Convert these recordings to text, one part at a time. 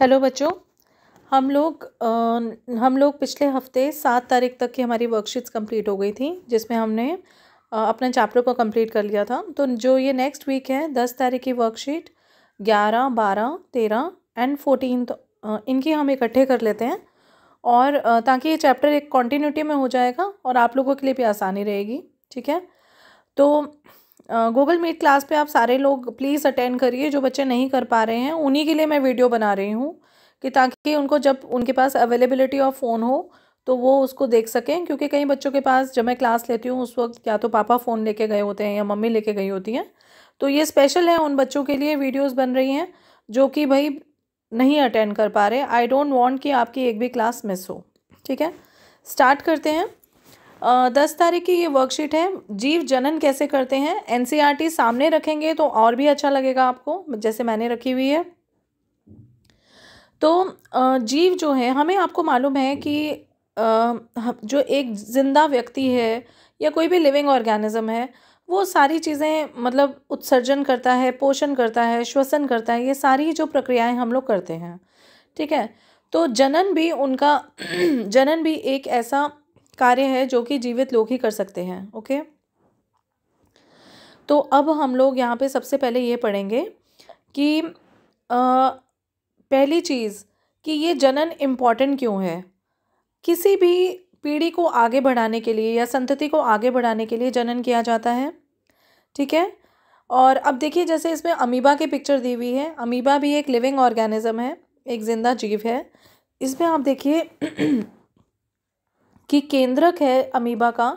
Hello बच्चों हम लोग आ, हम लोग पिछले हफ्ते सात तारीख तक की हमारी वर्कशीट्स कंप्लीट हो गई थी जिसमें हमने अपने चैप्टर को कंप्लीट कर लिया था तो जो ये नेक्स्ट वीक है दस तारीख की वर्कशीट ग्यारह बारह तेरह एंड फोर्टीन तो, इनकी हम इकट्ठे कर लेते हैं और ताकि ये चैप्टर एक कॉन्टीन्यूटी में हो जाएगा और आप लोगों के लिए भी आसानी रहेगी ठीक है तो गूगल मीट क्लास पे आप सारे लोग प्लीज़ अटेंड करिए जो बच्चे नहीं कर पा रहे हैं उन्हीं के लिए मैं वीडियो बना रही हूँ कि ताकि उनको जब उनके पास अवेलेबिलिटी ऑफ फ़ोन हो तो वो उसको देख सकें क्योंकि कई बच्चों के पास जब मैं क्लास लेती हूँ उस वक्त या तो पापा फ़ोन लेके गए होते हैं या मम्मी लेके गई होती हैं तो ये स्पेशल है उन बच्चों के लिए वीडियोस बन रही हैं जो कि भाई नहीं अटेंड कर पा रहे आई डोंट वांट कि आपकी एक भी क्लास मिस हो ठीक है स्टार्ट करते हैं दस तारीख की ये वर्कशीट है जीव जनन कैसे करते हैं एन e सामने रखेंगे तो और भी अच्छा लगेगा आपको जैसे मैंने रखी हुई है तो जीव जो है हमें आपको मालूम है कि जो एक जिंदा व्यक्ति है या कोई भी लिविंग ऑर्गेनिज्म है वो सारी चीज़ें मतलब उत्सर्जन करता है पोषण करता है श्वसन करता है ये सारी जो प्रक्रियाएं हम लोग करते हैं ठीक है तो जनन भी उनका जनन भी एक ऐसा कार्य है जो कि जीवित लोग ही कर सकते हैं ओके तो अब हम लोग यहाँ पे सबसे पहले ये पढ़ेंगे कि आ, पहली चीज़ कि ये जनन इम्पॉर्टेंट क्यों है किसी भी पीढ़ी को आगे बढ़ाने के लिए या संतति को आगे बढ़ाने के लिए जनन किया जाता है ठीक है और अब देखिए जैसे इसमें अमीबा की पिक्चर दी हुई है अमीबा भी एक लिविंग ऑर्गेनिज्म है एक ज़िंदा जीव है इसमें आप देखिए की केंद्रक है अमीबा का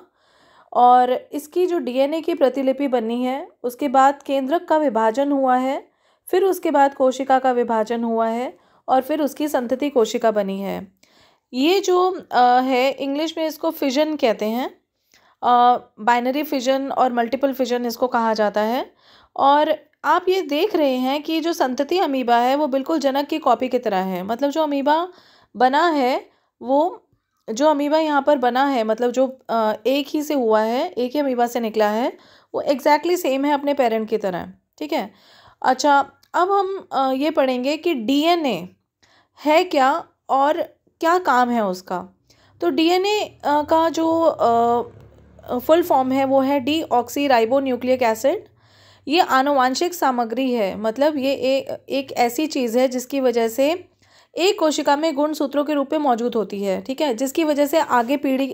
और इसकी जो डीएनए की प्रतिलिपि बनी है उसके बाद केंद्रक का विभाजन हुआ है फिर उसके बाद कोशिका का विभाजन हुआ है और फिर उसकी संतति कोशिका बनी है ये जो आ, है इंग्लिश में इसको फिजन कहते हैं बाइनरी फिजन और मल्टीपल फिजन इसको कहा जाता है और आप ये देख रहे हैं कि जो संतति अमीबा है वो बिल्कुल जनक की कॉपी की तरह है मतलब जो अमीबा बना है वो जो अमीबा यहाँ पर बना है मतलब जो एक ही से हुआ है एक ही अमीबा से निकला है वो एग्जैक्टली exactly सेम है अपने पेरेंट की तरह ठीक है अच्छा अब हम ये पढ़ेंगे कि डीएनए है क्या और क्या काम है उसका तो डीएनए का जो फुल फॉर्म है वो है deoxyribonucleic acid ये आनुवांशिक सामग्री है मतलब ये ए, एक ऐसी चीज़ है जिसकी वजह से एक कोशिका में गुण सूत्रों के रूप में मौजूद होती है ठीक है जिसकी वजह से आगे पीढ़ी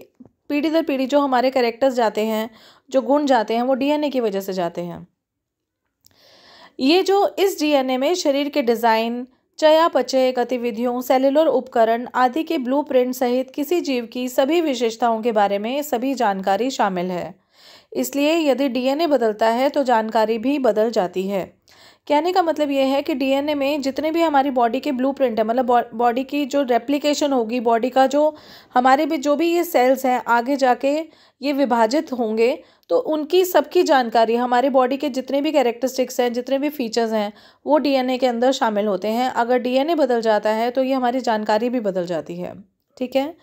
पीढ़ी दर पीढ़ी जो हमारे करेक्टर्स जाते हैं जो गुण जाते हैं वो डीएनए की वजह से जाते हैं ये जो इस डीएनए में शरीर के डिज़ाइन चयापचय गतिविधियों सेलुलर उपकरण आदि के ब्लूप्रिंट सहित किसी जीव की सभी विशेषताओं के बारे में सभी जानकारी शामिल है इसलिए यदि डीएनए बदलता है तो जानकारी भी बदल जाती है कहने का मतलब ये है कि डीएनए में जितने भी हमारी बॉडी के ब्लूप्रिंट है मतलब बॉडी की जो रेप्लिकेशन होगी बॉडी का जो हमारे भी जो भी ये सेल्स हैं आगे जाके ये विभाजित होंगे तो उनकी सबकी जानकारी हमारे बॉडी के जितने भी कैरेक्टरिस्टिक्स हैं जितने भी फीचर्स हैं वो डीएनए के अंदर शामिल होते हैं अगर डीएनए बदल जाता है तो ये हमारी जानकारी भी बदल जाती है ठीक है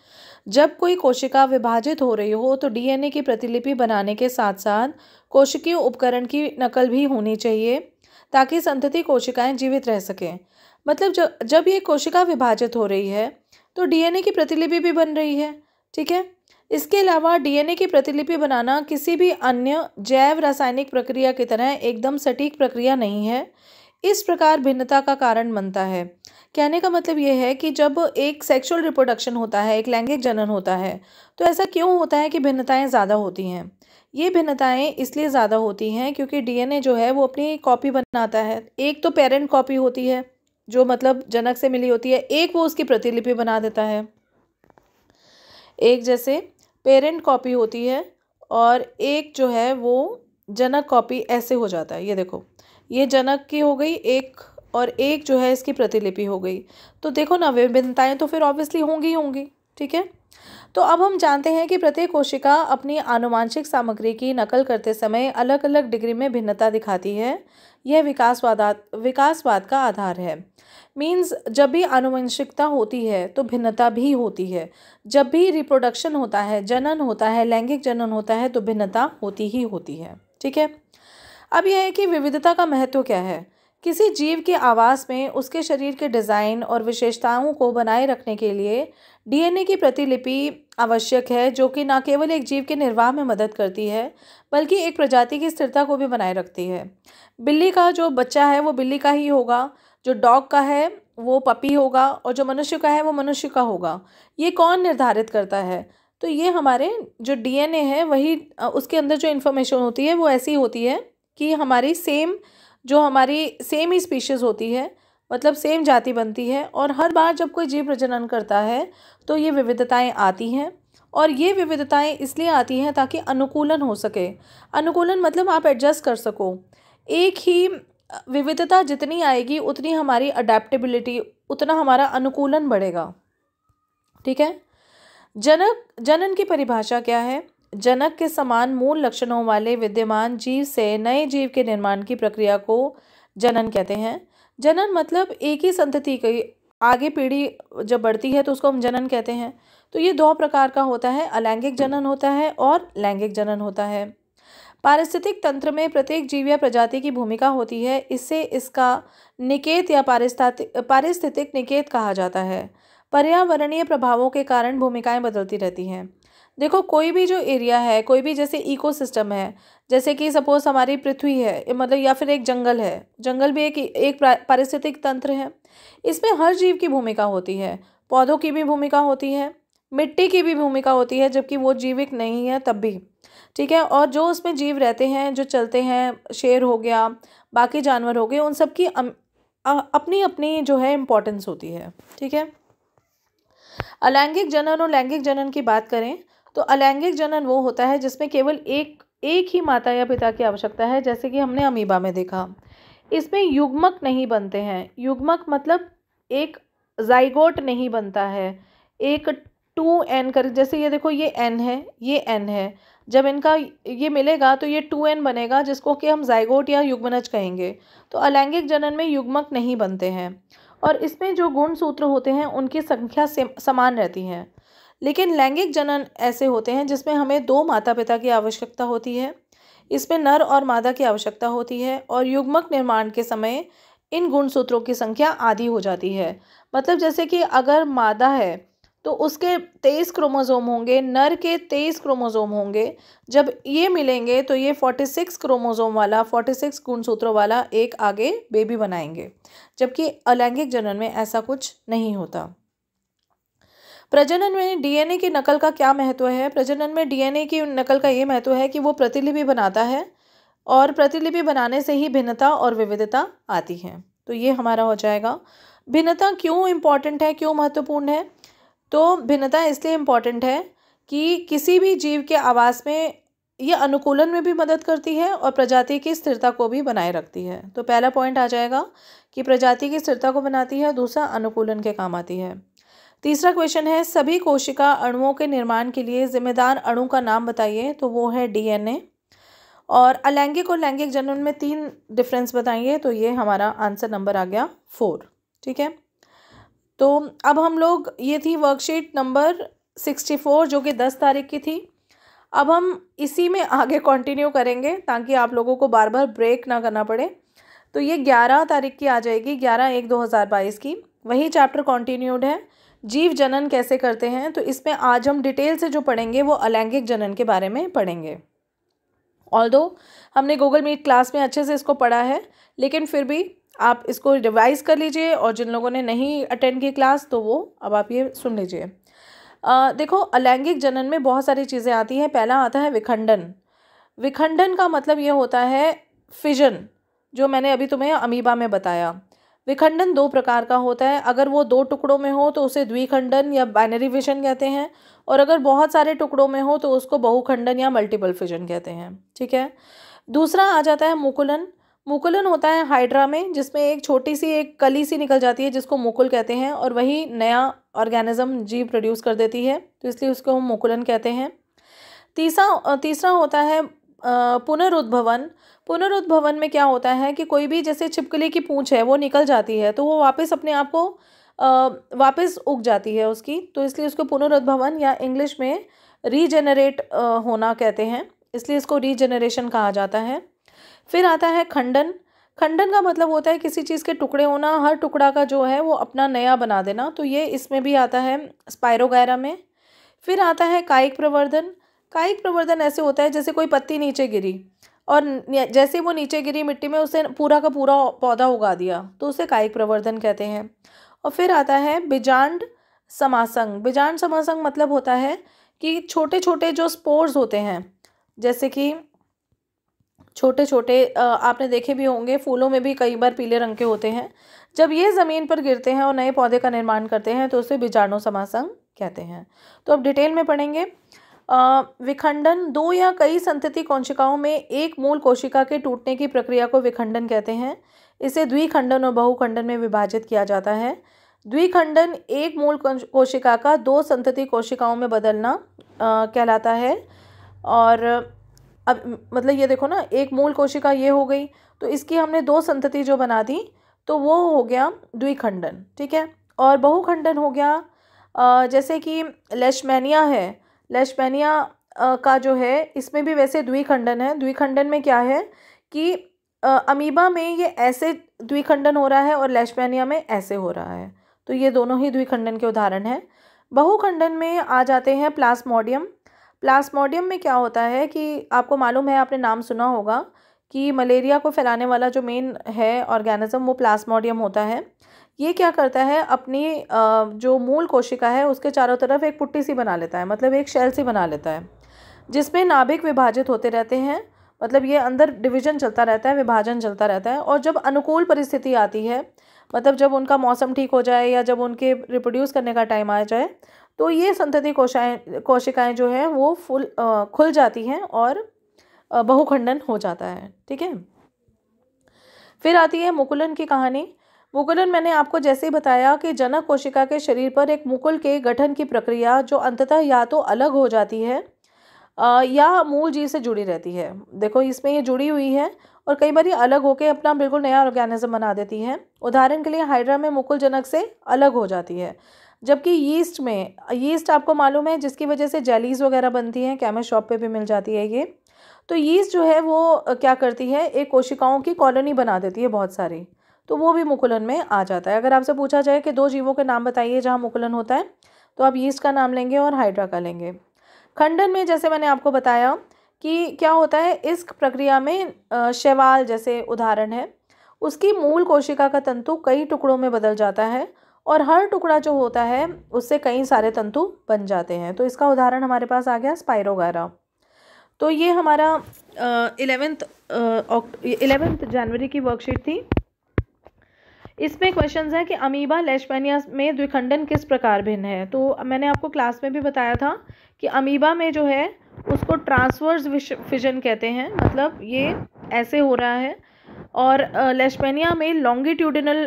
जब कोई कोशिका विभाजित हो रही हो तो डीएनए की प्रतिलिपि बनाने के साथ साथ कोशिकीय उपकरण की नकल भी होनी चाहिए ताकि संतति कोशिकाएं जीवित रह सकें मतलब जब जब ये कोशिका विभाजित हो रही है तो डीएनए की प्रतिलिपि भी बन रही है ठीक है इसके अलावा डीएनए की प्रतिलिपि बनाना किसी भी अन्य जैव रासायनिक प्रक्रिया की तरह एकदम सटीक प्रक्रिया नहीं है इस प्रकार भिन्नता का कारण बनता है कहने का मतलब यह है कि जब एक सेक्सुअल रिप्रोडक्शन होता है एक लैंगिक जनन होता है तो ऐसा क्यों होता है कि भिन्नताएं ज़्यादा होती हैं ये भिन्नताएं इसलिए ज़्यादा होती हैं क्योंकि डीएनए जो है वो अपनी कॉपी बनाता है एक तो पेरेंट कॉपी होती है जो मतलब जनक से मिली होती है एक वो उसकी प्रतिलिपि बना देता है एक जैसे पेरेंट कॉपी होती है और एक जो है वो जनक कॉपी ऐसे हो जाता है ये देखो ये जनक की हो गई एक और एक जो है इसकी प्रतिलिपि हो गई तो देखो ना विभिन्नताएँ तो फिर ऑब्वियसली होंगी ही होंगी ठीक है तो अब हम जानते हैं कि प्रत्येक कोशिका अपनी आनुवांशिक सामग्री की नकल करते समय अलग अलग डिग्री में भिन्नता दिखाती है यह विकासवादात विकासवाद का आधार है मीन्स जब भी आनुवंशिकता होती है तो भिन्नता भी होती है जब भी रिप्रोडक्शन होता है जनन होता है लैंगिक जनन होता है तो भिन्नता होती ही होती है ठीक है अब यह है कि विविधता का महत्व क्या है किसी जीव के आवास में उसके शरीर के डिज़ाइन और विशेषताओं को बनाए रखने के लिए डीएनए की प्रतिलिपि आवश्यक है जो कि न केवल एक जीव के निर्वाह में मदद करती है बल्कि एक प्रजाति की स्थिरता को भी बनाए रखती है बिल्ली का जो बच्चा है वो बिल्ली का ही होगा जो डॉग का है वो पपी होगा और जो मनुष्य का है वो मनुष्य का होगा ये कौन निर्धारित करता है तो ये हमारे जो डीएनए है वही उसके अंदर जो इन्फॉर्मेशन होती है वो ऐसी होती है कि हमारी सेम जो हमारी सेम ही स्पीशीज़ होती है मतलब सेम जाति बनती है और हर बार जब कोई जीव प्रजनन करता है तो ये विविधताएं आती हैं और ये विविधताएं इसलिए आती हैं ताकि अनुकूलन हो सके अनुकूलन मतलब आप एडजस्ट कर सको एक ही विविधता जितनी आएगी उतनी हमारी अडेप्टेबिलिटी उतना हमारा अनुकूलन बढ़ेगा ठीक है जनक जनन की परिभाषा क्या है जनक के समान मूल लक्षणों वाले विद्यमान जीव से नए जीव के निर्माण की प्रक्रिया को जनन कहते हैं जनन मतलब एक ही संतति की आगे पीढ़ी जब बढ़ती है तो उसको हम जनन कहते हैं तो ये दो प्रकार का होता है अलैंगिक जनन होता है और लैंगिक जनन होता है पारिस्थितिक तंत्र में प्रत्येक जीव या प्रजाति की भूमिका होती है इससे इसका निकेत या पारिस्थातिक पारिस्थितिक निकेत कहा जाता है पर्यावरणीय प्रभावों के कारण भूमिकाएं बदलती रहती हैं देखो कोई भी जो एरिया है कोई भी जैसे इकोसिस्टम है जैसे कि सपोज़ हमारी पृथ्वी है मतलब या फिर एक जंगल है जंगल भी एक एक पारिस्थितिक तंत्र है इसमें हर जीव की भूमिका होती है पौधों की भी भूमिका होती है मिट्टी की भी भूमिका होती है जबकि वो जीविक नहीं है तब भी ठीक है और जो उसमें जीव रहते हैं जो चलते हैं शेर हो गया बाकी जानवर हो गए उन सब की अपनी अपनी जो है इम्पोर्टेंस होती है ठीक है अलैंगिक जनन और लैंगिक जनन की बात करें तो अलैंगिक जनन वो होता है जिसमें केवल एक एक ही माता या पिता की आवश्यकता है जैसे कि हमने अमीबा में देखा इसमें युग्मक नहीं बनते हैं युग्मक मतलब एक जाइगोट नहीं बनता है एक टू एन कर जैसे ये देखो ये एन है ये एन है जब इनका ये मिलेगा तो ये टू एन बनेगा जिसको कि हम जाइगोट या युग्मनज कहेंगे तो अलैंगिक जनन में युग्मक नहीं बनते हैं और इसमें जो गुण सूत्र होते हैं उनकी संख्या समान रहती है लेकिन लैंगिक जनन ऐसे होते हैं जिसमें हमें दो माता पिता की आवश्यकता होती है इसमें नर और मादा की आवश्यकता होती है और युग्मक निर्माण के समय इन गुणसूत्रों की संख्या आधी हो जाती है मतलब जैसे कि अगर मादा है तो उसके तेईस क्रोमोज़ोम होंगे नर के तेईस क्रोमोज़ोम होंगे जब ये मिलेंगे तो ये फोर्टी सिक्स क्रोमोज़ोम वाला फोर्टी सिक्स गुणसूत्रों वाला एक आगे बेबी बनाएंगे जबकि अलैंगिक जनन में ऐसा कुछ नहीं होता प्रजनन में डीएनए की नकल का क्या महत्व है प्रजनन में डीएनए की नकल का ये महत्व है कि वो प्रतिलिपि बनाता है और प्रतिलिपि बनाने से ही भिन्नता और विविधता आती है तो ये हमारा हो जाएगा भिन्नता क्यों इम्पॉर्टेंट है क्यों महत्वपूर्ण है तो भिन्नता इसलिए इम्पॉर्टेंट है कि किसी भी जीव के आवास में ये अनुकूलन में भी मदद करती है और प्रजाति की स्थिरता को भी बनाए रखती है तो पहला पॉइंट आ जाएगा कि प्रजाति की स्थिरता को बनाती है दूसरा अनुकूलन के काम आती है तीसरा क्वेश्चन है सभी कोशिका अणुओं के निर्माण के लिए जिम्मेदार अणु का नाम बताइए तो वो है डीएनए और अलैंगिक और लैंगिक जनन में तीन डिफरेंस बताइए तो ये हमारा आंसर नंबर आ गया फोर ठीक है तो अब हम लोग ये थी वर्कशीट नंबर सिक्सटी फोर जो कि दस तारीख की थी अब हम इसी में आगे कंटिन्यू करेंगे ताकि आप लोगों को बार बार ब्रेक ना करना पड़े तो ये ग्यारह तारीख की आ जाएगी ग्यारह एक दो हज़ार बाईस की वही चैप्टर कॉन्टीन्यूड है जीव जनन कैसे करते हैं तो इसमें आज हम डिटेल से जो पढ़ेंगे वो अलैंगिक जनन के बारे में पढ़ेंगे ऑल हमने गूगल मीट क्लास में अच्छे से इसको पढ़ा है लेकिन फिर भी आप इसको रिवाइज़ कर लीजिए और जिन लोगों ने नहीं अटेंड की क्लास तो वो अब आप ये सुन लीजिए देखो अलैंगिक जनन में बहुत सारी चीज़ें आती हैं पहला आता है विखंडन विखंडन का मतलब ये होता है फिजन जो मैंने अभी तुम्हें अमीबा में बताया विखंडन दो प्रकार का होता है अगर वो दो टुकड़ों में हो तो उसे द्विखंडन या बाइनरी फिशन कहते हैं और अगर बहुत सारे टुकड़ों में हो तो उसको बहुखंडन या मल्टीपल फिशन कहते हैं ठीक है दूसरा आ जाता है मुकुलन मुकुलन होता है हाइड्रा में जिसमें एक छोटी सी एक कली सी निकल जाती है जिसको मुकुल कहते हैं और वही नया ऑर्गेनिज्म जीव प्रोड्यूस कर देती है तो इसलिए उसको हम मुकुलन कहते हैं तीसरा तीसरा होता है पुनरुद्भवन पुनरुद्भवन में क्या होता है कि कोई भी जैसे छिपकली की पूँछ है वो निकल जाती है तो वो वापस अपने आप को वापस उग जाती है उसकी तो इसलिए उसको पुनरुद्भवन या इंग्लिश में रीजेनरेट होना कहते हैं इसलिए इसको रीजेनरेशन कहा जाता है फिर आता है खंडन खंडन का मतलब होता है किसी चीज़ के टुकड़े होना हर टुकड़ा का जो है वो अपना नया बना देना तो ये इसमें भी आता है स्पायरोगैरा में फिर आता है कायिक प्रवर्धन कायिक प्रवर्धन ऐसे होता है जैसे कोई पत्ती नीचे गिरी और जैसे वो नीचे गिरी मिट्टी में उसे पूरा का पूरा पौधा उगा दिया तो उसे कायिक प्रवर्धन कहते हैं और फिर आता है बिजांड समासंग बिजांड समासंग मतलब होता है कि छोटे छोटे जो स्पोर्स होते हैं जैसे कि छोटे छोटे आपने देखे भी होंगे फूलों में भी कई बार पीले रंग के होते हैं जब ये ज़मीन पर गिरते हैं और नए पौधे का निर्माण करते हैं तो उसे बीजाणु समासंग कहते हैं तो अब डिटेल में पढ़ेंगे विखंडन दो या कई संतति कोशिकाओं में एक मूल कोशिका के टूटने की प्रक्रिया को विखंडन कहते हैं इसे द्विखंडन और बहुखंडन में विभाजित किया जाता है द्विखंडन एक मूल कोशिका का दो संतति कोशिकाओं में बदलना आ, कहलाता है और अब मतलब ये देखो ना एक मूल कोशिका ये हो गई तो इसकी हमने दो संतति जो बना दी तो वो हो गया द्विखंडन ठीक है और बहुखंडन हो गया आ, जैसे कि लेशमैनिया है लैशमैनिया का जो है इसमें भी वैसे द्विखंडन है द्विखंडन में क्या है कि अमीबा में ये ऐसे द्विखंडन हो रहा है और लैशमैनिया में ऐसे हो रहा है तो ये दोनों ही द्विखंडन के उदाहरण हैं बहुखंडन में आ जाते हैं प्लास्मोडियम प्लास्मोडियम में क्या होता है कि आपको मालूम है आपने नाम सुना होगा कि मलेरिया को फैलाने वाला जो मेन है ऑर्गेनिज्म वो प्लास्मोडियम होता है ये क्या करता है अपनी जो मूल कोशिका है उसके चारों तरफ एक पुट्टी सी बना लेता है मतलब एक शेल सी बना लेता है जिसमें नाभिक विभाजित होते रहते हैं मतलब ये अंदर डिवीजन चलता रहता है विभाजन चलता रहता है और जब अनुकूल परिस्थिति आती है मतलब जब उनका मौसम ठीक हो जाए या जब उनके रिप्रोड्यूस करने का टाइम आ जाए तो ये संतति कोशाएँ कोशिकाएँ जो हैं वो फुल खुल जाती हैं और बहुखंडन हो जाता है ठीक है फिर आती है मुकुलन की कहानी मुकुलन मैंने आपको जैसे ही बताया कि जनक कोशिका के शरीर पर एक मुकुल के गठन की प्रक्रिया जो अंततः या तो अलग हो जाती है या मूल जीव से जुड़ी रहती है देखो इसमें ये जुड़ी हुई है और कई बार ये अलग होकर अपना बिल्कुल नया ऑर्गेनिज्म बना देती है उदाहरण के लिए हाइड्रा में मुकुल जनक से अलग हो जाती है जबकि यीस्ट में यीस्ट आपको मालूम है जिसकी वजह से जेलीज वगैरह बनती हैं कैमे शॉप पे भी मिल जाती है ये तो यीस्ट जो है वो क्या करती है एक कोशिकाओं की कॉलोनी बना देती है बहुत सारी तो वो भी मुकुलन में आ जाता है अगर आपसे पूछा जाए कि दो जीवों के नाम बताइए जहाँ मुकुलन होता है तो आप यीस्ट का नाम लेंगे और हाइड्रा का लेंगे खंडन में जैसे मैंने आपको बताया कि क्या होता है इस प्रक्रिया में शैवाल जैसे उदाहरण है उसकी मूल कोशिका का तंतु कई टुकड़ों में बदल जाता है और हर टुकड़ा जो होता है उससे कई सारे तंतु बन जाते हैं तो इसका उदाहरण हमारे पास आ गया स्पायरोगारा तो ये हमारा इलेवेंथ इलेवेंथ जनवरी की वर्कशीट थी इसमें क्वेश्चन है कि अमीबा लेशमानिया में द्विखंडन किस प्रकार भिन्न है तो मैंने आपको क्लास में भी बताया था कि अमीबा में जो है उसको ट्रांसवर्स फिजन कहते हैं मतलब ये ऐसे हो रहा है और लेशपेनिया में लॉन्गिट्यूडिनल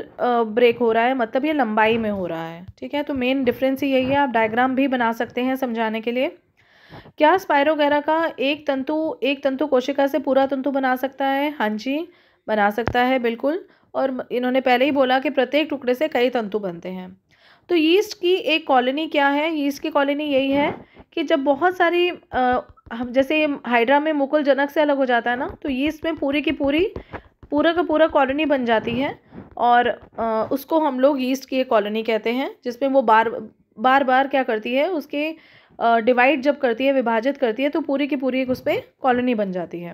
ब्रेक हो रहा है मतलब ये लंबाई में हो रहा है ठीक है तो मेन डिफरेंस यही है आप डायग्राम भी बना सकते हैं समझाने के लिए क्या स्पायरोगेरा का एक तंतु एक तंतु कोशिका से पूरा तंतु बना सकता है हाँ जी बना सकता है बिल्कुल और इन्होंने पहले ही बोला कि प्रत्येक टुकड़े से कई तंतु बनते हैं तो यीस्ट की एक कॉलोनी क्या है यीस्ट की कॉलोनी यही है कि जब बहुत सारी हम जैसे हाइड्रा में मुकुल जनक से अलग हो जाता है ना तो यीस्ट में पूरी की पूरी पूरा का पूरा कॉलोनी बन जाती है और आ, उसको हम लोग यीस्ट की एक कॉलोनी कहते हैं जिसमें वो बार बार बार क्या करती है उसके डिवाइड जब करती है विभाजित करती है तो पूरी की पूरी एक उस पर कॉलोनी बन जाती है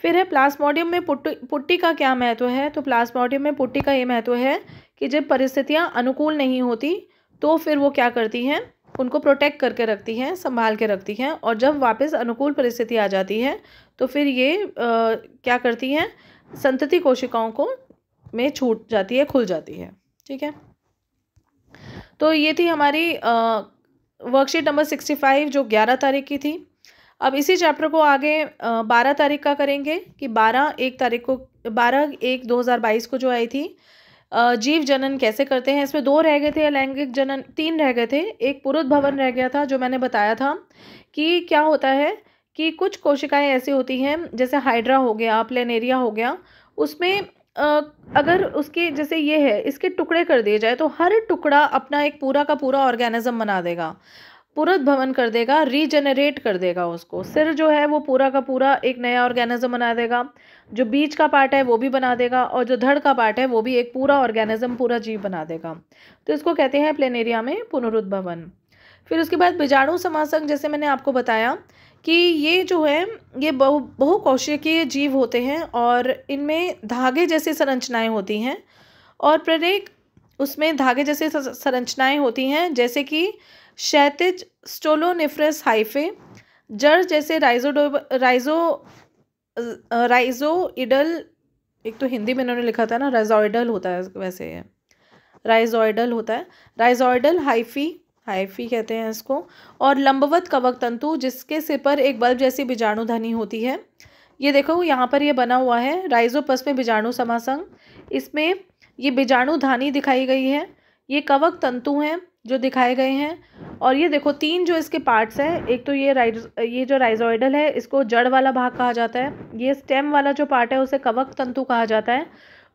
फिर है प्लास्मोडियम में पुट्टी पुट्टी का क्या महत्व है तो प्लास्मोडियम में पुट्टी का ये महत्व है कि जब परिस्थितियाँ अनुकूल नहीं होती तो फिर वो क्या करती हैं उनको प्रोटेक्ट करके रखती हैं संभाल के रखती हैं और जब वापस अनुकूल परिस्थिति आ जाती है तो फिर ये आ, क्या करती हैं संतति कोशिकाओं को में छूट जाती है खुल जाती है ठीक है तो ये थी हमारी वर्कशीट नंबर सिक्सटी फाइव जो ग्यारह तारीख की थी अब इसी चैप्टर को आगे बारह तारीख का करेंगे कि बारह एक तारीख को बारह एक दो हज़ार बाईस को जो आई थी जीव जनन कैसे करते हैं इसमें दो रह गए थे लैंगिक जनन तीन रह गए थे एक पुरुष भवन रह गया था जो मैंने बताया था कि क्या होता है कि कुछ कोशिकाएं ऐसी होती हैं जैसे हाइड्रा हो गया प्लेनेरिया हो गया उसमें अगर उसके जैसे ये है इसके टुकड़े कर दिए जाए तो हर टुकड़ा अपना एक पूरा का पूरा ऑर्गेनिज्म बना देगा पुनर्भवन कर देगा रीजनरेट कर देगा उसको सिर जो है वो पूरा का पूरा एक नया ऑर्गेनिज्म बना देगा जो बीच का पार्ट है वो भी बना देगा और जो धड़ का पार्ट है वो भी एक पूरा ऑर्गेनिज्म पूरा जीव बना देगा तो इसको कहते हैं प्लेनेरिया में पुनरुद्भवन फिर उसके बाद बीजाणु समासक जैसे मैंने आपको बताया कि ये जो है ये बहु कौशिकीय जीव होते हैं और इनमें धागे जैसी संरचनाएँ होती हैं और प्रत्येक उसमें धागे जैसे संरचनाएं होती हैं जैसे कि क्षैतिज स्टोलोनिफ्रेस हाइफे जड़ जैसे राइजोडो राइजो राइजोइडल एक तो हिंदी में इन्होंने लिखा था ना राइजोइडल होता है वैसे ये राइजोइडल होता है राइजोइडल हाइफी हाइफी कहते हैं इसको और लंबवत कवक तंतु जिसके सिर पर एक बल्ब जैसी बीजाणुधनी होती है ये देखो यहाँ पर ये बना हुआ है राइजोपस में बीजाणु समासंग इसमें ये बीजाणु धानी दिखाई गई है ये कवक तंतु हैं जो दिखाए गए हैं और ये देखो तीन जो इसके पार्ट्स हैं एक तो ये राइज ये जो राइजोइडल है इसको जड़ वाला भाग कहा जाता है ये स्टेम वाला जो पार्ट है उसे कवक तंतु कहा जाता है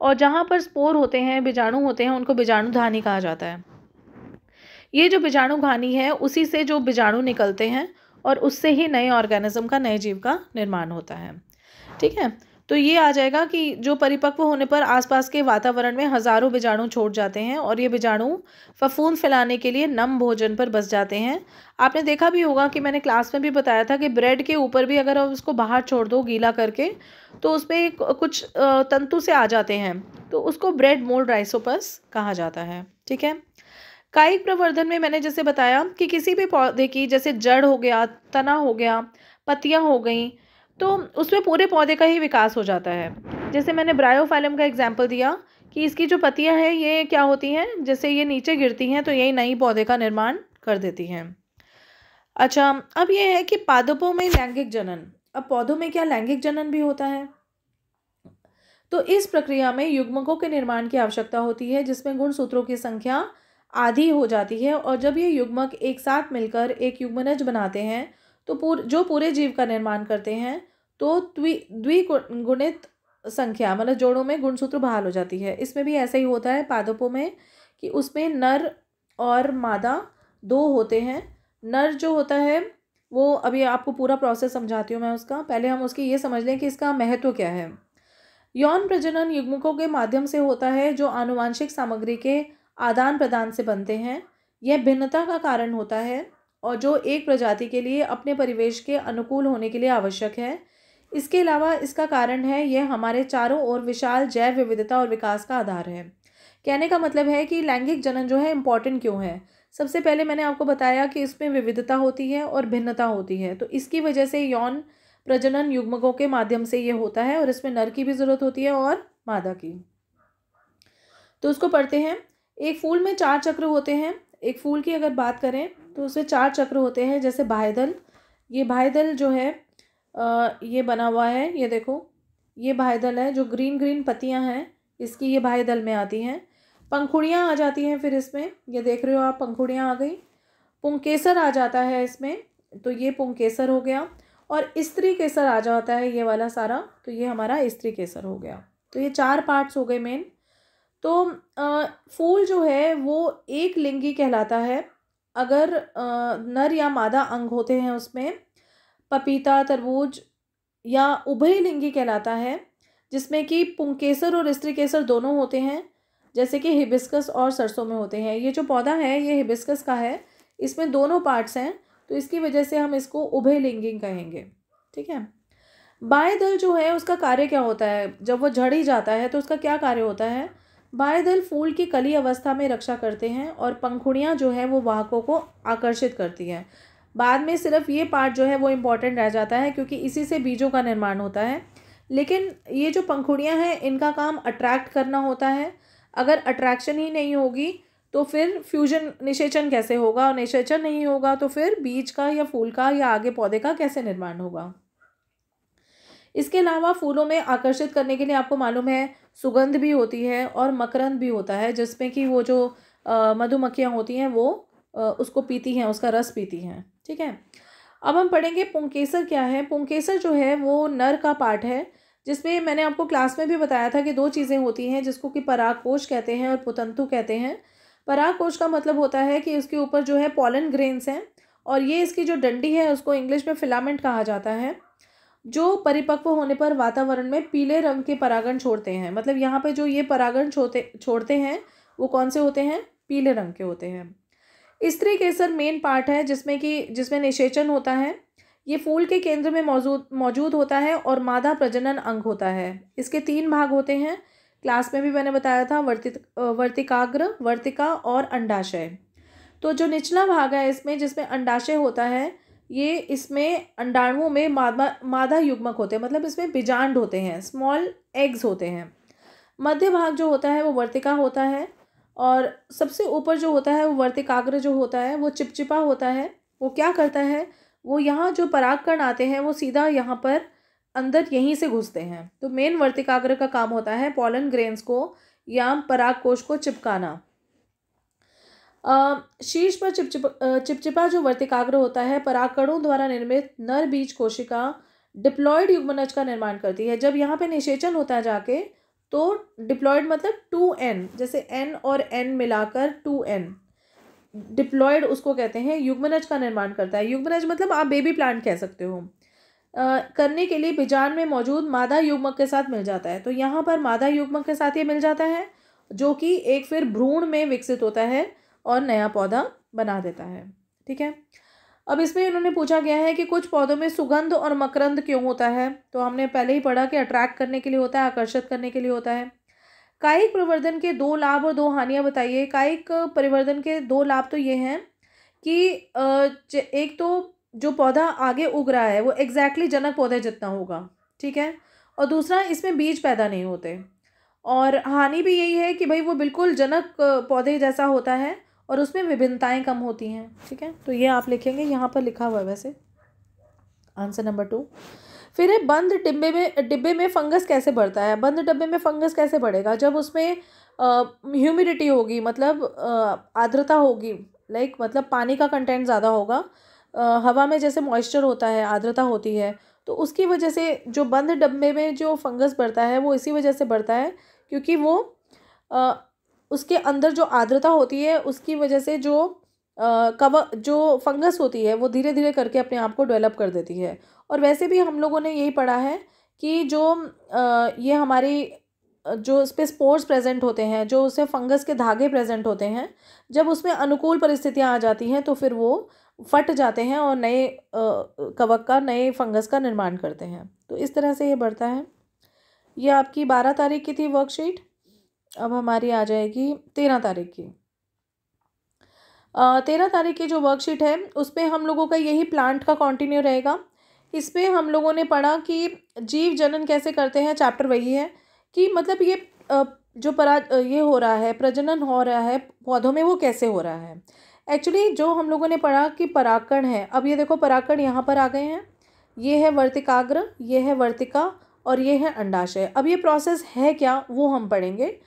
और जहाँ पर स्पोर होते हैं बीजाणु होते हैं उनको बीजाणु धानी कहा जाता है ये जो बीजाणु घानी है उसी से जो बीजाणु निकलते हैं और उससे ही नए ऑर्गेनिज्म का नए जीव का निर्माण होता है ठीक है तो ये आ जाएगा कि जो परिपक्व होने पर आसपास के वातावरण में हज़ारों बीजाणु छोड़ जाते हैं और ये बीजाणु फफून फैलाने के लिए नम भोजन पर बस जाते हैं आपने देखा भी होगा कि मैंने क्लास में भी बताया था कि ब्रेड के ऊपर भी अगर आप उसको बाहर छोड़ दो गीला करके तो उसमें कुछ तंतु से आ जाते हैं तो उसको ब्रेड मोल्ड राइसोपस कहा जाता है ठीक है कायिक प्रवर्धन में मैंने जैसे बताया कि किसी भी पौधे की जैसे जड़ हो गया तना हो गया पत्तियाँ हो गई तो उसमें पूरे पौधे का ही विकास हो जाता है जैसे मैंने ब्रायोफाइलम का एग्जाम्पल दिया कि इसकी जो पत्तियाँ हैं ये क्या होती हैं जैसे ये नीचे गिरती हैं तो यही नई पौधे का निर्माण कर देती हैं अच्छा अब ये है कि पादपों में लैंगिक जनन अब पौधों में क्या लैंगिक जनन भी होता है तो इस प्रक्रिया में युग्मकों के निर्माण की आवश्यकता होती है जिसमें गुणसूत्रों की संख्या आधी हो जाती है और जब ये युग्मक एक साथ मिलकर एक युग्मनज बनाते हैं तो पूर जो पूरे जीव का निर्माण करते हैं तो द्वि गुणित संख्या मतलब जोड़ों में गुणसूत्र बहाल हो जाती है इसमें भी ऐसा ही होता है पादपों में कि उसमें नर और मादा दो होते हैं नर जो होता है वो अभी आपको पूरा प्रोसेस समझाती हूँ मैं उसका पहले हम उसकी ये समझ लें कि इसका महत्व क्या है यौन प्रजनन युग्मकों के माध्यम से होता है जो आनुवांशिक सामग्री के आदान प्रदान से बनते हैं यह भिन्नता का कारण होता है और जो एक प्रजाति के लिए अपने परिवेश के अनुकूल होने के लिए आवश्यक है इसके अलावा इसका कारण है यह हमारे चारों ओर विशाल जैव विविधता और विकास का आधार है कहने का मतलब है कि लैंगिक जनन जो है इम्पॉर्टेंट क्यों है सबसे पहले मैंने आपको बताया कि इसमें विविधता होती है और भिन्नता होती है तो इसकी वजह से यौन प्रजनन युग्मकों के माध्यम से ये होता है और इसमें नर की भी ज़रूरत होती है और मादा की तो उसको पढ़ते हैं एक फूल में चार चक्र होते हैं एक फूल की अगर बात करें तो उसमें चार चक्र होते हैं जैसे भाईदल ये भाईदल जो है आ, ये बना हुआ है ये देखो ये भाईदल है जो ग्रीन ग्रीन पत्तियां हैं इसकी ये भाईदल में आती हैं पंखुड़ियाँ आ जाती हैं फिर इसमें ये देख रहे हो आप पंखुड़ियाँ आ गई पुंकेसर आ जाता है इसमें तो ये पुंकेसर हो गया और स्त्री केसर आ जाता है ये वाला सारा तो ये हमारा स्त्री केसर हो गया तो ये चार पार्ट्स हो गए मेन तो आ, फूल जो है वो एक लिंगी कहलाता है अगर नर या मादा अंग होते हैं उसमें पपीता तरबूज या उभय लिंगी कहलाता है जिसमें कि पुंकेसर और स्त्री केसर दोनों होते हैं जैसे कि हिबिस्कस और सरसों में होते हैं ये जो पौधा है ये हिबिस्कस का है इसमें दोनों पार्ट्स हैं तो इसकी वजह से हम इसको उभय लिंगिंग कहेंगे ठीक है बाएं दल जो है उसका कार्य क्या होता है जब वो झड़ ही जाता है तो उसका क्या कार्य होता है बाह्य दल फूल की कली अवस्था में रक्षा करते हैं और पंखुड़ियाँ जो है वो वाहकों को आकर्षित करती हैं बाद में सिर्फ ये पार्ट जो है वो इम्पॉर्टेंट रह जाता है क्योंकि इसी से बीजों का निर्माण होता है लेकिन ये जो पंखुड़ियाँ हैं इनका काम अट्रैक्ट करना होता है अगर अट्रैक्शन ही नहीं होगी तो फिर फ्यूजन निषेचन कैसे होगा और निषेचन नहीं होगा तो फिर बीज का या फूल का या आगे पौधे का कैसे निर्माण होगा इसके अलावा फूलों में आकर्षित करने के लिए आपको मालूम है सुगंध भी होती है और मकरंद भी होता है जिसमें कि वो जो मधुमक्खियाँ होती हैं वो आ, उसको पीती हैं उसका रस पीती हैं ठीक है अब हम पढ़ेंगे पुंकेसर क्या है पुंकेसर जो है वो नर का पार्ट है जिसमें मैंने आपको क्लास में भी बताया था कि दो चीज़ें होती हैं जिसको कि पराकोश कहते हैं और पुतंतु कहते हैं पराकोश का मतलब होता है कि उसके ऊपर जो है पॉलन ग्रेन्स हैं और ये इसकी जो डंडी है उसको इंग्लिश में फिलामेंट कहा जाता है जो परिपक्व होने पर वातावरण में पीले रंग के परागण छोड़ते हैं मतलब यहाँ पे जो ये परागण छोड़ते छोड़ते हैं वो कौन से होते हैं पीले रंग के होते हैं स्त्री केसर मेन पार्ट है जिसमें कि जिसमें निषेचन होता है ये फूल के केंद्र में मौजूद मौजूद होता है और मादा प्रजनन अंग होता है इसके तीन भाग होते हैं क्लास में भी मैंने बताया था वर्तित वर्तिकाग्र वर्तिका और अंडाशय तो जो निचला भाग है इसमें जिसमें अंडाशय होता है ये इसमें अंडाणुओं में मादा मादा युग्मक होते हैं मतलब इसमें बीजांड होते हैं स्मॉल एग्स होते हैं मध्य भाग जो होता है वो वर्तिका होता है और सबसे ऊपर जो होता है वो वर्तिकाग्र जो होता है वो चिपचिपा होता है वो क्या करता है वो यहाँ जो परागकण आते हैं वो सीधा यहाँ पर अंदर यहीं से घुसते हैं तो मेन वर्तिकाग्र का काम होता है पॉलन ग्रेन्स को या पराग कोश को चिपकाना शीर्ष पर चिपचिप चिपचिपा जो वर्तिकाग्र होता है पराकणों द्वारा निर्मित नर बीज कोशिका डिप्लॉयड युग्मनज का निर्माण करती है जब यहाँ पे निषेचन होता है जाके तो डिप्लॉयड मतलब टू एन जैसे एन और एन मिलाकर टू एन डिप्लॉयड उसको कहते हैं युग्मनज का निर्माण करता है युग्मनज मतलब आप बेबी प्लांट कह सकते हो करने के लिए बिजान में मौजूद मादा युग्मक के साथ मिल जाता है तो यहाँ पर मादा युग्मक के साथ ये मिल जाता है जो कि एक फिर भ्रूण में विकसित होता है और नया पौधा बना देता है ठीक है अब इसमें इन्होंने पूछा गया है कि कुछ पौधों में सुगंध और मकरंद क्यों होता है तो हमने पहले ही पढ़ा कि अट्रैक्ट करने के लिए होता है आकर्षित करने के लिए होता है कायिक परिवर्धन के दो लाभ और दो हानियाँ बताइए कायिक परिवर्धन के दो लाभ तो ये हैं कि एक तो जो पौधा आगे उग रहा है वो एग्जैक्टली जनक पौधे जितना होगा ठीक है और दूसरा इसमें बीज पैदा नहीं होते और हानि भी यही है कि भाई वो बिल्कुल जनक पौधे जैसा होता है और उसमें विभिन्नताएं कम होती हैं ठीक है तो ये आप लिखेंगे यहाँ पर लिखा हुआ है वैसे आंसर नंबर टू फिर है बंद डिब्बे में डिब्बे में फंगस कैसे बढ़ता है बंद डिब्बे में फंगस कैसे बढ़ेगा जब उसमें ह्यूमिडिटी होगी मतलब आर्द्रता होगी लाइक मतलब पानी का कंटेंट ज़्यादा होगा uh, हवा में जैसे मॉइस्चर होता है आर्द्रता होती है तो उसकी वजह से जो बंद डब्बे में जो फंगस बढ़ता है वो इसी वजह से बढ़ता है क्योंकि वो uh, उसके अंदर जो आर्द्रता होती है उसकी वजह से जो कव जो फंगस होती है वो धीरे धीरे करके अपने आप को डेवलप कर देती है और वैसे भी हम लोगों ने यही पढ़ा है कि जो आ, ये हमारी जो उस पर स्पोर्ट्स प्रेजेंट होते हैं जो उससे फंगस के धागे प्रेजेंट होते हैं जब उसमें अनुकूल परिस्थितियाँ आ जाती हैं तो फिर वो फट जाते हैं और नए कवक का नए फंगस का निर्माण करते हैं तो इस तरह से ये बढ़ता है ये आपकी बारह तारीख की थी वर्कशीट अब हमारी आ जाएगी तेरह तारीख की तेरह तारीख की जो वर्कशीट है उस पर हम लोगों का यही प्लांट का कंटिन्यू रहेगा इस पर हम लोगों ने पढ़ा कि जीव जनन कैसे करते हैं चैप्टर वही है कि मतलब ये जो परा ये हो रहा है प्रजनन हो रहा है पौधों में वो कैसे हो रहा है एक्चुअली जो हम लोगों ने पढ़ा कि पराकण है अब ये देखो पराकण यहाँ पर आ गए हैं ये है वर्तिकाग्र ये है वर्तिका और ये है अंडाशय अब ये प्रोसेस है क्या वो हम पढ़ेंगे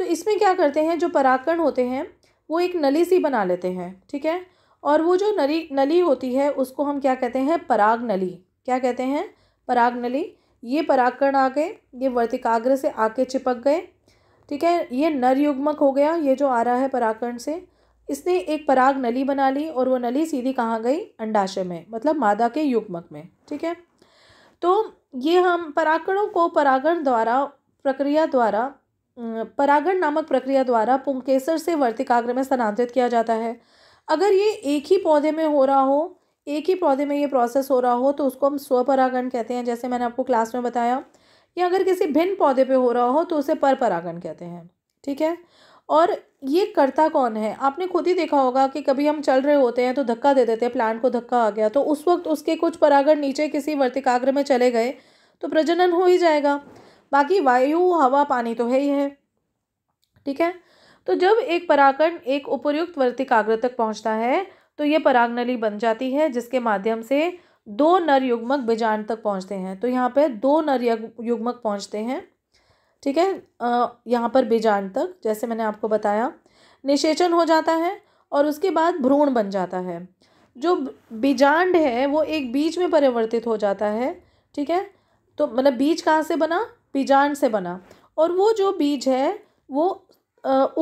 तो इसमें क्या करते हैं जो पराकण होते हैं वो एक नली सी बना लेते हैं ठीक है और वो जो नली नली होती है उसको हम क्या कहते हैं पराग नली क्या कहते हैं पराग नली ये परागकण आ गए ये वर्तिकाग्र से आके चिपक गए ठीक है ये नर युग्मक हो गया ये जो आ रहा है पराकण से इसने एक पराग नली बना ली और वो नली सीधी कहाँ गई अंडाशय में मतलब मादा के युग्मक में ठीक है तो ये हम पराकणों को परागण द्वारा प्रक्रिया द्वारा परागण नामक प्रक्रिया द्वारा पुंकेसर से वर्तिकाग्र में स्थानांतरित किया जाता है अगर ये एक ही पौधे में हो रहा हो एक ही पौधे में ये प्रोसेस हो रहा हो तो उसको हम स्वपरागण कहते हैं जैसे मैंने आपको क्लास में बताया या अगर किसी भिन्न पौधे पे हो रहा हो तो उसे पर परागण कहते हैं ठीक है और ये करता कौन है आपने खुद ही देखा होगा कि कभी हम चल रहे होते हैं तो धक्का दे देते हैं प्लांट को धक्का आ गया तो उस वक्त उसके कुछ परागण नीचे किसी वर्तिकाग्र में चले गए तो प्रजनन हो ही जाएगा बाकी वायु हवा पानी तो है ही है ठीक है तो जब एक परागण एक उपयुक्त वर्तिकाग्र तक पहुंचता है तो ये पराग नली बन जाती है जिसके माध्यम से दो नर युग्मक बीजांड तक पहुंचते हैं तो यहाँ पे दो नर युग्मक पहुंचते हैं ठीक है यहाँ पर बीजांड तक जैसे मैंने आपको बताया निषेचन हो जाता है और उसके बाद भ्रूण बन जाता है जो बीजांड है वो एक बीज में परिवर्तित हो जाता है ठीक है तो मतलब बीज कहाँ से बना बीजांड से बना और वो जो बीज है वो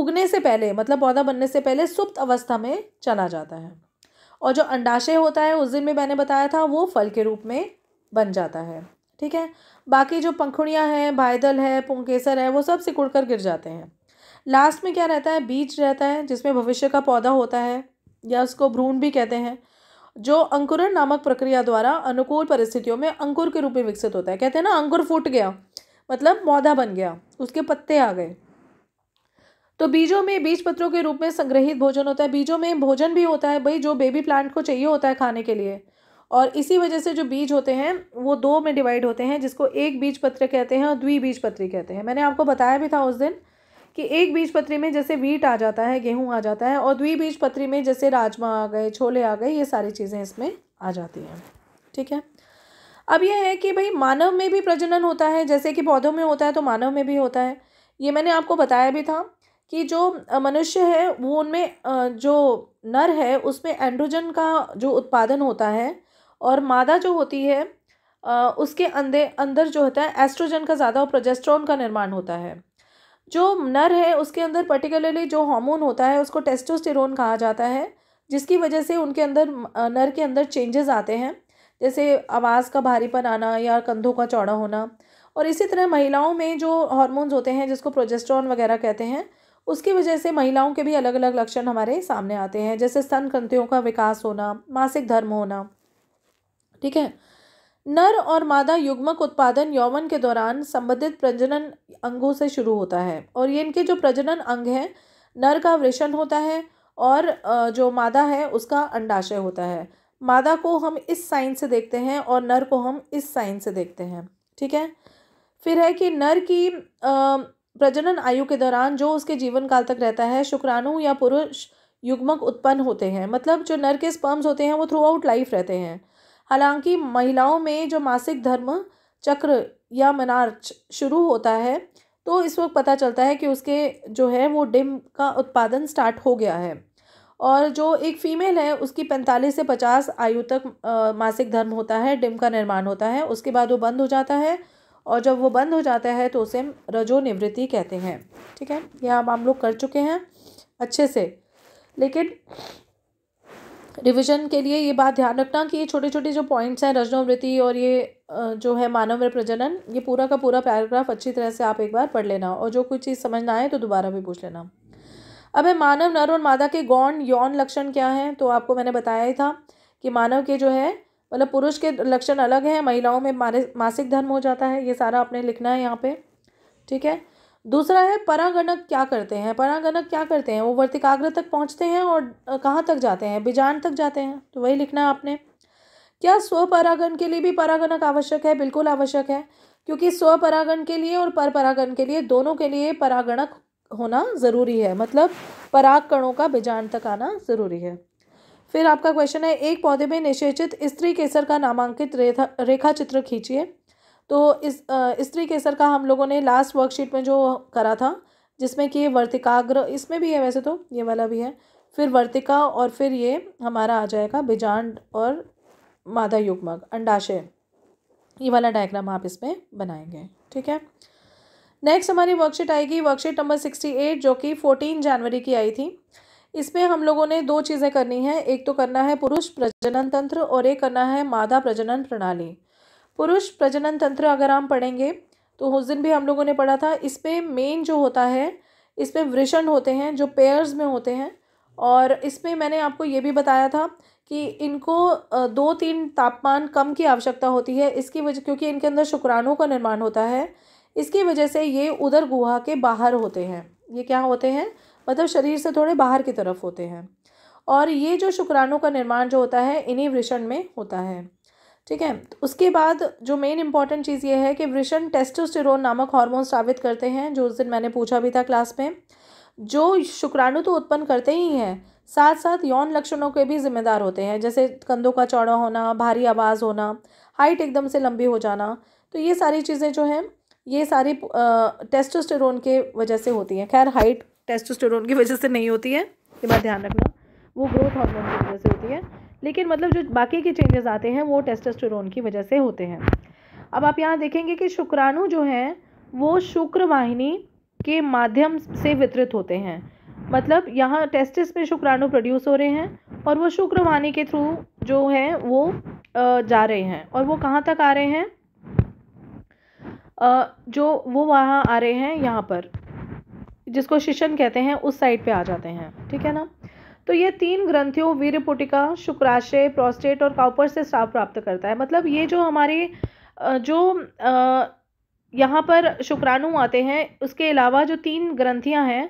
उगने से पहले मतलब पौधा बनने से पहले सुप्त अवस्था में चला जाता है और जो अंडाशय होता है उस दिन में मैंने बताया था वो फल के रूप में बन जाता है ठीक है बाकी जो पंखुड़ियाँ हैं भाईदल है पुंकेसर है वो सब सिकुड़ कर गिर जाते हैं लास्ट में क्या रहता है बीज रहता है जिसमें भविष्य का पौधा होता है या उसको भ्रूण भी कहते हैं जो अंकुरण नामक प्रक्रिया द्वारा अनुकूल परिस्थितियों में अंकुर के रूप में विकसित होता है कहते हैं ना अंकुर फूट गया मतलब पौधा बन गया उसके पत्ते आ गए तो बीजों में बीज पत्रों के रूप में संग्रहित भोजन होता है बीजों में भोजन भी होता है भाई जो बेबी प्लांट को चाहिए होता है खाने के लिए और इसी वजह से जो बीज होते हैं वो दो में डिवाइड होते हैं जिसको एक बीज पत्र कहते हैं और द्विबीज पत्री कहते हैं मैंने आपको बताया भी था उस दिन कि एक बीज पत्री में जैसे वीट आ जाता है गेहूँ आ जाता है और द्विबीज पत्री में जैसे राजमा आ गए छोले आ गए ये सारी चीज़ें इसमें आ जाती हैं ठीक है अब यह है कि भाई मानव में भी प्रजनन होता है जैसे कि पौधों में होता है तो मानव में भी होता है ये मैंने आपको बताया भी था कि जो मनुष्य है वो उनमें जो नर है उसमें एंड्रोजन का जो उत्पादन होता है और मादा जो होती है उसके अंदर अंदर जो होता है एस्ट्रोजन का ज़्यादा और प्रोजेस्ट्रॉन का निर्माण होता है जो नर है उसके अंदर पर्टिकुलरली जो हार्मोन होता है उसको टेस्टोस्टेरोन कहा जाता है जिसकी वजह से उनके अंदर नर के अंदर चेंजेस आते हैं जैसे आवाज़ का भारीपन आना या कंधों का चौड़ा होना और इसी तरह महिलाओं में जो हॉर्मोन्स होते हैं जिसको प्रोजेस्ट्रॉन वगैरह कहते हैं उसकी वजह से महिलाओं के भी अलग अलग लक्षण हमारे सामने आते हैं जैसे स्तन ग्रंथियों का विकास होना मासिक धर्म होना ठीक है नर और मादा युग्मक उत्पादन यौवन के दौरान संबंधित प्रजनन अंगों से शुरू होता है और ये इनके जो प्रजनन अंग हैं नर का वृषण होता है और जो मादा है उसका अंडाशय होता है मादा को हम इस साइन से देखते हैं और नर को हम इस साइन से देखते हैं ठीक है फिर है कि नर की प्रजनन आयु के दौरान जो उसके जीवन काल तक रहता है शुक्राणु या पुरुष युग्मक उत्पन्न होते हैं मतलब जो नर के स्पर्म्स होते हैं वो थ्रू आउट लाइफ रहते हैं हालांकि महिलाओं में जो मासिक धर्म चक्र या मनार्च शुरू होता है तो इस वक्त पता चलता है कि उसके जो है वो डिम का उत्पादन स्टार्ट हो गया है और जो एक फ़ीमेल है उसकी पैंतालीस से पचास आयु तक मासिक धर्म होता है डिम का निर्माण होता है उसके बाद वो बंद हो जाता है और जब वो बंद हो जाता है तो उसे रजोनिवृत्ति कहते हैं ठीक है यह हम हम लोग कर चुके हैं अच्छे से लेकिन रिवीजन के लिए ये बात ध्यान रखना कि ये छोटे छोटे जो पॉइंट्स हैं रजनोवृत्ति और ये जो है मानव प्रजनन ये पूरा का पूरा पैराग्राफ अच्छी तरह से आप एक बार पढ़ लेना और जो कोई चीज़ समझ आए तो दोबारा भी पूछ लेना अब है मानव नर और मादा के गौण यौन लक्षण क्या हैं तो आपको मैंने बताया ही था कि मानव के जो है मतलब पुरुष के लक्षण अलग हैं महिलाओं में मासिक धर्म हो जाता है ये सारा आपने लिखना है यहाँ पे ठीक है दूसरा है परागणक क्या करते हैं परागणक क्या करते हैं वो वर्तिकाग्र तक पहुँचते हैं और कहाँ तक जाते हैं बिजान तक जाते हैं तो वही लिखना है आपने क्या स्वपरागण के लिए भी परागणक आवश्यक है बिल्कुल आवश्यक है क्योंकि स्वपरागण के लिए और परपरागण के लिए दोनों के लिए परागणक होना ज़रूरी है मतलब पराग कणों का बीजाण तक आना ज़रूरी है फिर आपका क्वेश्चन है एक पौधे में निषेचित स्त्री केसर का नामांकित रेखा रेखा चित्र खींचिए तो इस स्त्री केसर का हम लोगों ने लास्ट वर्कशीट में जो करा था जिसमें कि ये वर्तिकाग्र इसमें भी है वैसे तो ये वाला भी है फिर वर्तिका और फिर ये हमारा आ जाएगा बीजांड और मादा युग्मक अंडाशय ये वाला डायग्राम आप इसमें बनाएंगे ठीक है नेक्स्ट हमारी वर्कशीट आएगी वर्कशीट नंबर सिक्सटी एट जो कि फोर्टीन जनवरी की आई थी इसमें हम लोगों ने दो चीज़ें करनी है एक तो करना है पुरुष प्रजनन तंत्र और एक करना है मादा प्रजनन प्रणाली पुरुष प्रजनन तंत्र अगर हम पढ़ेंगे तो उस दिन भी हम लोगों ने पढ़ा था इस पर मेन जो होता है इस पर वृषण होते हैं जो पेयर्स में होते हैं और इसमें मैंने आपको ये भी बताया था कि इनको दो तीन तापमान कम की आवश्यकता होती है इसकी वजह क्योंकि इनके अंदर शुक्राणु का निर्माण होता है इसकी वजह से ये उधर गुहा के बाहर होते हैं ये क्या होते हैं मतलब शरीर से थोड़े बाहर की तरफ होते हैं और ये जो शुक्राणु का निर्माण जो होता है इन्हीं वृषण में होता है ठीक है तो उसके बाद जो मेन इंपॉर्टेंट चीज़ ये है कि वृषण टेस्टोस्टेरोन नामक हार्मोन स्थापित करते हैं जो उस दिन मैंने पूछा भी था क्लास में जो शुक्राणु तो उत्पन्न करते ही हैं साथ साथ यौन लक्षणों के भी जिम्मेदार होते हैं जैसे कंधों का चौड़ा होना भारी आवाज़ होना हाइट एकदम से लंबी हो जाना तो ये सारी चीज़ें जो हैं ये सारी टेस्टोस्टेरोन के वजह से होती हैं खैर हाइट टेस्टोस्टेरोन की वजह से नहीं होती है ये बात ध्यान रखना वो ग्रोथ हार्मोन की वजह से होती है लेकिन मतलब जो बाकी के चेंजेस आते हैं वो टेस्टोस्टेरोन की वजह से होते हैं अब आप यहाँ देखेंगे कि शुक्राणु जो हैं वो शुक्रवाहिनी के माध्यम से वितरित होते हैं मतलब यहाँ टेस्टिस में शुक्राणु प्रोड्यूस हो रहे हैं और वो शुक्रवाणी के थ्रू जो है वो जा रहे हैं और वो कहाँ तक आ रहे हैं जो वो वहाँ आ रहे हैं यहाँ पर जिसको शिशन कहते हैं उस साइड पे आ जाते हैं ठीक है ना तो ये तीन ग्रंथियों वीरपुटिका शुक्राशय प्रोस्टेट और काउपर से स्राव प्राप्त करता है मतलब ये जो हमारे जो यहाँ पर शुक्राणु आते हैं उसके अलावा जो तीन ग्रंथियाँ हैं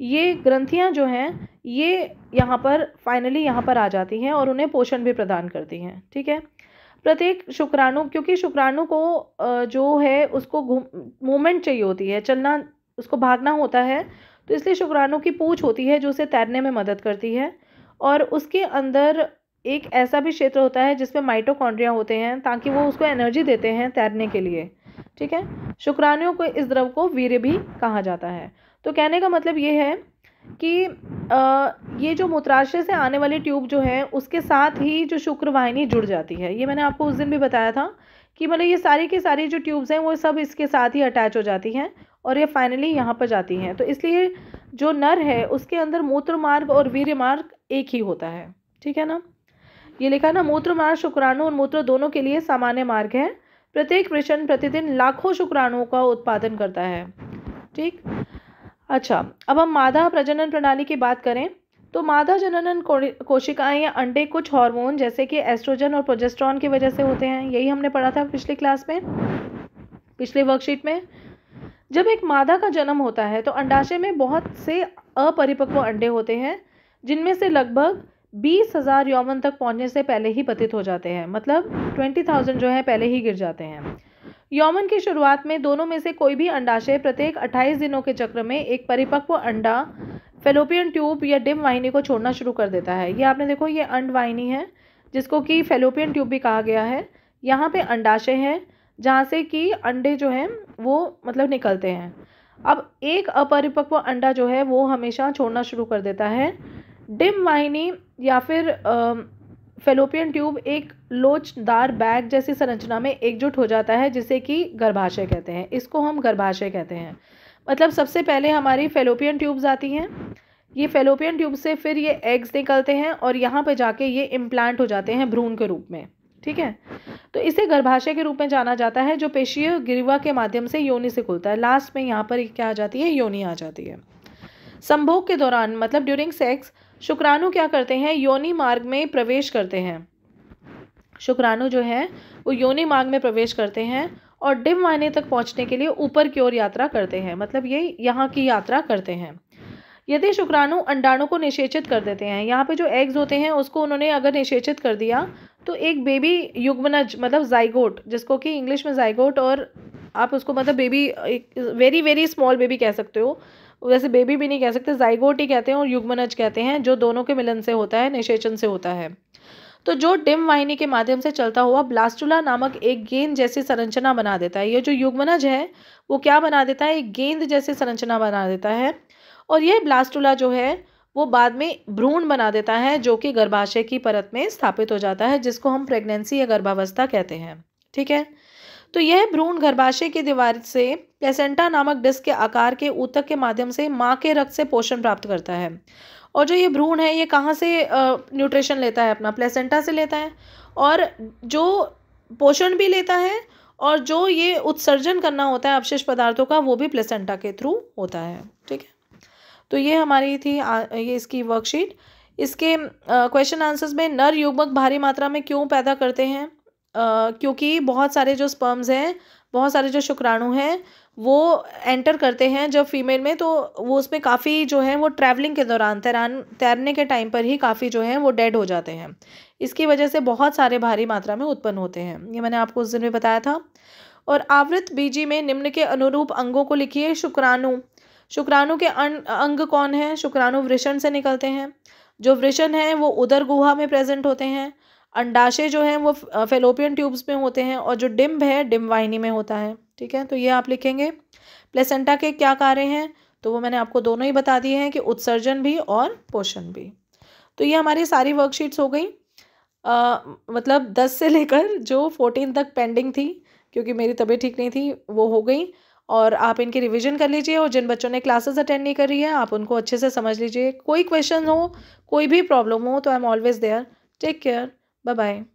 ये ग्रंथियाँ जो हैं ये यहाँ पर फाइनली यहाँ पर आ जाती हैं और उन्हें पोषण भी प्रदान करती हैं ठीक है प्रत्येक शुक्राणु क्योंकि शुक्राणु को जो है उसको मूवमेंट चाहिए होती है चलना उसको भागना होता है तो इसलिए शुक्राणु की पूछ होती है जो उसे तैरने में मदद करती है और उसके अंदर एक ऐसा भी क्षेत्र होता है जिसमें माइटोकॉन्ड्रिया होते हैं ताकि वो उसको एनर्जी देते हैं तैरने के लिए ठीक है शुक्राणुओं को इस द्रव को वीर्य भी कहा जाता है तो कहने का मतलब ये है कि आ, ये जो मूत्राशय से आने वाली ट्यूब जो है उसके साथ ही जो शुक्रवाहिनी जुड़ जाती है ये मैंने आपको उस दिन भी बताया था कि मतलब ये सारी की सारी जो ट्यूब्स हैं वो सब इसके साथ ही अटैच हो जाती हैं और ये फाइनली यहाँ पर जाती हैं तो इसलिए जो नर है उसके अंदर मूत्र मार्ग और वीर्य मार्ग एक ही होता है ठीक है ना ये लिखा ना मूत्र मार्ग शुक्राणु और मूत्र दोनों के लिए सामान्य मार्ग है प्रत्येक वृषण प्रतिदिन लाखों शुक्राणुओं का उत्पादन करता है ठीक अच्छा अब हम मादा प्रजनन प्रणाली की बात करें तो मादा जननन कोशिकाएं या अंडे कुछ हार्मोन जैसे कि एस्ट्रोजन और प्रोजेस्ट्रॉन की वजह से होते हैं यही हमने पढ़ा था पिछली क्लास में पिछले वर्कशीट में जब एक मादा का जन्म होता है तो अंडाशय में बहुत से अपरिपक्व अंडे होते हैं जिनमें से लगभग बीस हज़ार यौवन तक पहुंचने से पहले ही पतित हो जाते हैं मतलब ट्वेंटी थाउजेंड जो है पहले ही गिर जाते हैं यौमन की शुरुआत में दोनों में से कोई भी अंडाशय प्रत्येक 28 दिनों के चक्र में एक परिपक्व अंडा फेलोपियन ट्यूब या डिम वाहिनी को छोड़ना शुरू कर देता है ये आपने देखो ये अंड वाहिनी है जिसको कि फेलोपियन ट्यूब भी कहा गया है यहाँ पे अंडाशय है जहाँ से कि अंडे जो हैं वो मतलब निकलते हैं अब एक अपरिपक्व अंडा जो है वो हमेशा छोड़ना शुरू कर देता है डिम वाहिनी या फिर फेलोपियन ट्यूब एक लोचदार बैग जैसी संरचना में एकजुट हो जाता है जिसे कि गर्भाशय कहते हैं इसको हम गर्भाशय कहते हैं मतलब सबसे पहले हमारी फेलोपियन ट्यूब्स आती हैं ये फेलोपियन ट्यूब से फिर ये एग्स निकलते हैं और यहाँ पे जाके ये इम्प्लांट हो जाते हैं भ्रूण के रूप में ठीक है तो इसे गर्भाशय के रूप में जाना जाता है जो पेशीय गिरवा के माध्यम से योनि से खुलता है लास्ट में यहाँ पर क्या आ जाती है योनि आ जाती है संभोग के दौरान मतलब ड्यूरिंग सेक्स शुक्राणु क्या करते हैं योनि मार्ग में प्रवेश करते हैं शुक्राणु जो है वो योनि मार्ग में प्रवेश करते हैं और डिम वाहिनी तक पहुंचने के लिए ऊपर की ओर यात्रा करते हैं मतलब ये यहाँ की यात्रा करते हैं यदि शुक्राणु अंडाणु को निषेचित कर देते हैं यहाँ पे जो एग्स होते हैं उसको उन्होंने अगर निषेचित कर दिया तो एक बेबी युग्मनज मतलब जाइगोट जिसको कि इंग्लिश में जाइगोट और आप उसको मतलब बेबी एक वेरी वेरी स्मॉल बेबी कह सकते हो वैसे बेबी भी नहीं कह सकते जाइगोट ही कहते हैं और युग्मनज कहते हैं जो दोनों के मिलन से होता है निषेचन से होता है तो जो डिम वाहिनी के माध्यम से चलता हुआ ब्लास्टुला नामक एक गेंद जैसी संरचना बना देता है ये जो युग्मनज है वो क्या बना देता है एक गेंद जैसी संरचना बना देता है और यह ब्लास्टुला जो है वो बाद में भ्रूण बना देता है जो कि गर्भाशय की परत में स्थापित हो जाता है जिसको हम प्रेगनेंसी या गर्भावस्था कहते हैं ठीक है तो यह भ्रूण गर्भाशय की दीवार से प्लेसेंटा नामक डिस्क के आकार के ऊतक के माध्यम से माँ के रक्त से पोषण प्राप्त करता है और जो ये भ्रूण है ये कहाँ से न्यूट्रिशन लेता है अपना प्लेसेंटा से लेता है और जो पोषण भी लेता है और जो ये उत्सर्जन करना होता है अवशेष पदार्थों का वो भी प्लेसेंटा के थ्रू होता है ठीक है तो ये हमारी थी आ, ये इसकी वर्कशीट इसके क्वेश्चन आंसर्स में नर युगमक भारी मात्रा में क्यों पैदा करते हैं क्योंकि बहुत सारे जो स्पर्म्स हैं बहुत सारे जो शुक्राणु हैं वो एंटर करते हैं जब फीमेल में तो वो उसमें काफ़ी जो है वो ट्रैवलिंग के दौरान तैरान तैरने के टाइम पर ही काफ़ी जो है वो डेड हो जाते हैं इसकी वजह से बहुत सारे भारी मात्रा में उत्पन्न होते हैं ये मैंने आपको उस दिन में बताया था और आवृत बीजी में निम्न के अनुरूप अंगों को लिखिए शुक्राणु शुक्राणु के अंग कौन है शुक्राणु वृषण से निकलते हैं जो वृषण है वो उदर गुहा में प्रेजेंट होते हैं अंडाशय जो हैं वो फेलोपियन ट्यूब्स में होते हैं और जो डिम्ब है डिम्बाइनी में होता है ठीक है तो ये आप लिखेंगे प्लेसेंटा के क्या कार्य हैं तो वो मैंने आपको दोनों ही बता दिए हैं कि उत्सर्जन भी और पोषण भी तो ये हमारी सारी वर्कशीट्स हो गई आ, मतलब दस से लेकर जो फोर्टीन तक पेंडिंग थी क्योंकि मेरी तबीयत ठीक नहीं थी वो हो गई और आप इनकी रिवीजन कर लीजिए और जिन बच्चों ने क्लासेस अटेंड नहीं करी है आप उनको अच्छे से समझ लीजिए कोई क्वेश्चन हो कोई भी प्रॉब्लम हो तो I am always there take care Bye bye.